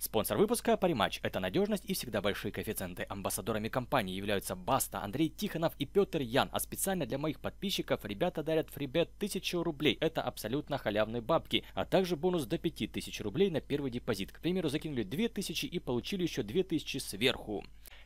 Спонсор выпуска – париматч – Это надежность и всегда большие коэффициенты. Амбассадорами компании являются Баста, Андрей Тихонов и Петр Ян. А специально для моих подписчиков ребята дарят фрибет 1000 рублей. Это абсолютно халявные бабки. А также бонус до 5000 рублей на первый депозит. К примеру, закинули 2000 и получили еще 2000 сверху.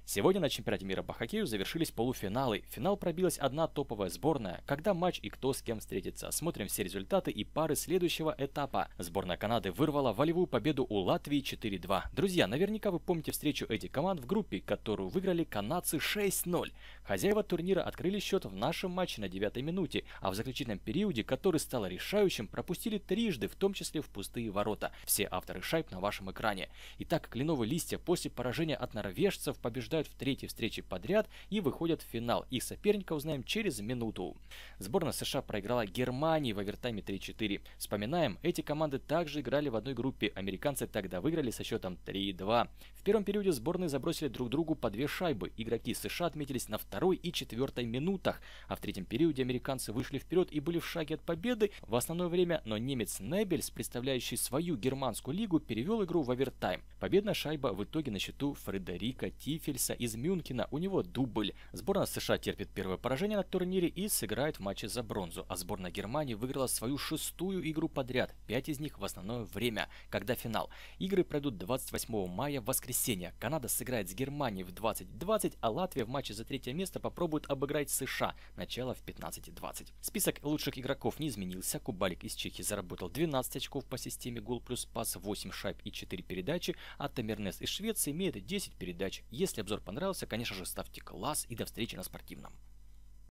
Сегодня на чемпионате мира по хоккею завершились полуфиналы. В финал пробилась одна топовая сборная. Когда матч и кто с кем встретится. Смотрим все результаты и пары следующего этапа. Сборная Канады вырвала волевую победу у Латвии 4-2. Друзья, наверняка вы помните встречу этих команд в группе, которую выиграли канадцы 6-0. Хозяева турнира открыли счет в нашем матче на девятой минуте, а в заключительном периоде, который стал решающим, пропустили трижды, в том числе в пустые ворота. Все авторы шайб на вашем экране. Итак, кленовые листья после поражения от норвежцев побеждают в третьей встрече подряд и выходят в финал. Их соперника узнаем через минуту. Сборная США проиграла Германии в овертайме 3-4. Вспоминаем, эти команды также играли в одной группе. Американцы тогда выиграли со счетом 3-2. В первом периоде сборные забросили друг другу по две шайбы. Игроки США отметились на втором второй и четвертой минутах, а в третьем периоде американцы вышли вперед и были в шаге от победы в основное время, но немец Небельс, представляющий свою германскую лигу, перевел игру в овертайм. Победная шайба в итоге на счету Фредерика Тифельса из Мюнхена, у него дубль. Сборная США терпит первое поражение на турнире и сыграет в матче за бронзу, а сборная Германии выиграла свою шестую игру подряд, пять из них в основное время, когда финал. Игры пройдут 28 мая в воскресенье. Канада сыграет с Германией в 2020, а Латвия в матче за третье место место попробуют обыграть США, начало в 15-20. Список лучших игроков не изменился, Кубалик из Чехии заработал 12 очков по системе гол плюс пас, 8 шайб и 4 передачи, а Тамернес из Швеции имеет 10 передач. Если обзор понравился, конечно же ставьте класс и до встречи на спортивном.